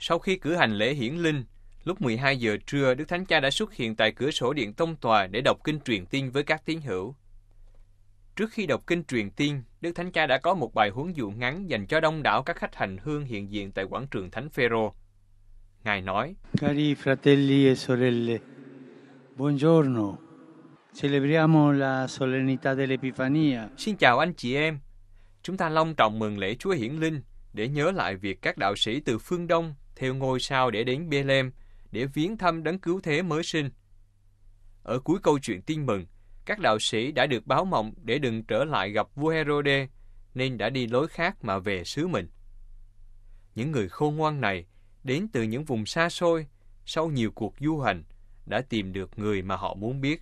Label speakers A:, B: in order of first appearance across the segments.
A: Sau khi cử hành lễ hiển linh, lúc 12 giờ trưa, Đức Thánh Cha đã xuất hiện tại cửa sổ điện tông tòa để đọc kinh truyền tiên với các tín hữu. Trước khi đọc kinh truyền tiên, Đức Thánh Cha đã có một bài huấn dụ ngắn dành cho đông đảo các khách hành hương hiện diện tại quảng trường Thánh Phêrô. Ngài nói: Cari fratelli e sorelle, buongiorno. Celebriamo la solennità dell'Epifania. Xin chào anh chị em. Chúng ta long trọng mừng lễ Chúa Hiển Linh để nhớ lại việc các đạo sĩ từ phương Đông theo ngôi sao để đến Bethlehem để viếng thăm đấng cứu thế mới sinh. Ở cuối câu chuyện tin mừng, các đạo sĩ đã được báo mộng để đừng trở lại gặp vua Herode, nên đã đi lối khác mà về xứ mình. Những người khôn ngoan này đến từ những vùng xa xôi, sau nhiều cuộc du hành, đã tìm được người mà họ muốn biết.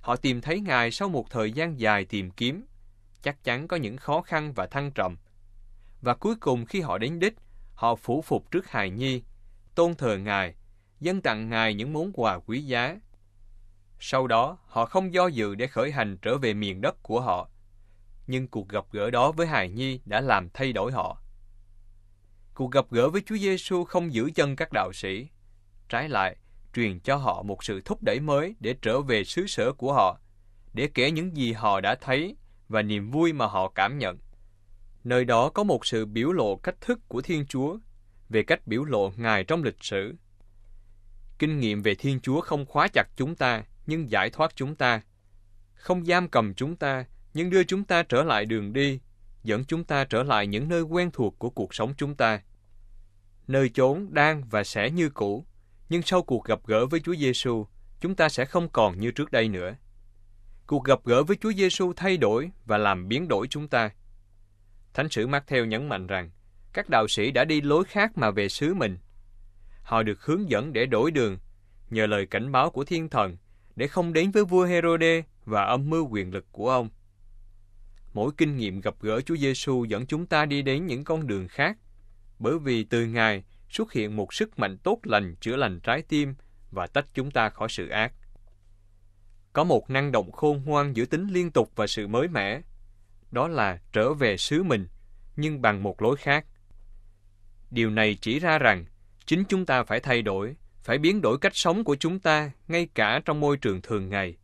A: Họ tìm thấy Ngài sau một thời gian dài tìm kiếm, chắc chắn có những khó khăn và thăng trầm. Và cuối cùng khi họ đến đích, Họ phủ phục trước hài nhi, tôn thờ Ngài, dâng tặng Ngài những món quà quý giá. Sau đó, họ không do dự để khởi hành trở về miền đất của họ. Nhưng cuộc gặp gỡ đó với hài nhi đã làm thay đổi họ. Cuộc gặp gỡ với Chúa Giêsu không giữ chân các đạo sĩ, trái lại, truyền cho họ một sự thúc đẩy mới để trở về xứ sở của họ, để kể những gì họ đã thấy và niềm vui mà họ cảm nhận. Nơi đó có một sự biểu lộ cách thức của Thiên Chúa về cách biểu lộ Ngài trong lịch sử. Kinh nghiệm về Thiên Chúa không khóa chặt chúng ta, nhưng giải thoát chúng ta. Không giam cầm chúng ta, nhưng đưa chúng ta trở lại đường đi, dẫn chúng ta trở lại những nơi quen thuộc của cuộc sống chúng ta. Nơi chốn đang và sẽ như cũ, nhưng sau cuộc gặp gỡ với Chúa Giêsu, chúng ta sẽ không còn như trước đây nữa. Cuộc gặp gỡ với Chúa Giêsu thay đổi và làm biến đổi chúng ta. Thánh sử Matthew nhấn mạnh rằng, các đạo sĩ đã đi lối khác mà về xứ mình. Họ được hướng dẫn để đổi đường, nhờ lời cảnh báo của thiên thần, để không đến với vua Herode và âm mưu quyền lực của ông. Mỗi kinh nghiệm gặp gỡ Chúa Giêsu dẫn chúng ta đi đến những con đường khác, bởi vì từ Ngài xuất hiện một sức mạnh tốt lành chữa lành trái tim và tách chúng ta khỏi sự ác. Có một năng động khôn ngoan giữa tính liên tục và sự mới mẻ, đó là trở về xứ mình, nhưng bằng một lối khác. Điều này chỉ ra rằng chính chúng ta phải thay đổi, phải biến đổi cách sống của chúng ta ngay cả trong môi trường thường ngày,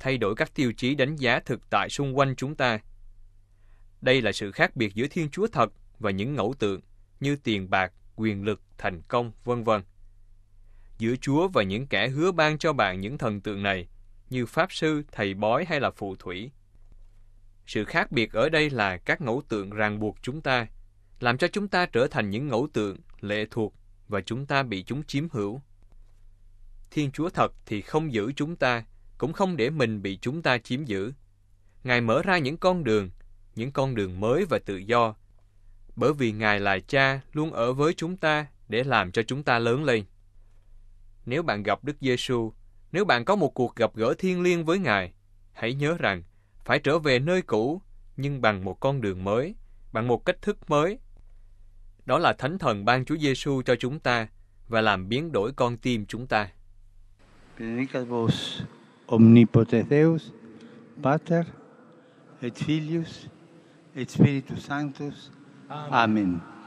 A: thay đổi các tiêu chí đánh giá thực tại xung quanh chúng ta. Đây là sự khác biệt giữa Thiên Chúa thật và những ngẫu tượng như tiền bạc, quyền lực, thành công, vân vân. Giữa Chúa và những kẻ hứa ban cho bạn những thần tượng này, như pháp sư, thầy bói hay là phù thủy, sự khác biệt ở đây là các ngẫu tượng ràng buộc chúng ta, làm cho chúng ta trở thành những ngẫu tượng lệ thuộc và chúng ta bị chúng chiếm hữu. Thiên Chúa thật thì không giữ chúng ta, cũng không để mình bị chúng ta chiếm giữ. Ngài mở ra những con đường, những con đường mới và tự do, bởi vì Ngài là Cha luôn ở với chúng ta để làm cho chúng ta lớn lên. Nếu bạn gặp Đức Giêsu, nếu bạn có một cuộc gặp gỡ thiêng liêng với Ngài, hãy nhớ rằng phải trở về nơi cũ nhưng bằng một con đường mới, bằng một cách thức mới. Đó là Thánh Thần ban Chúa Giêsu cho chúng ta và làm biến đổi con tim chúng ta. Benedicat vos omnipotens Deus, Pater et Filius et Spiritus Sanctus. Amen. Amen.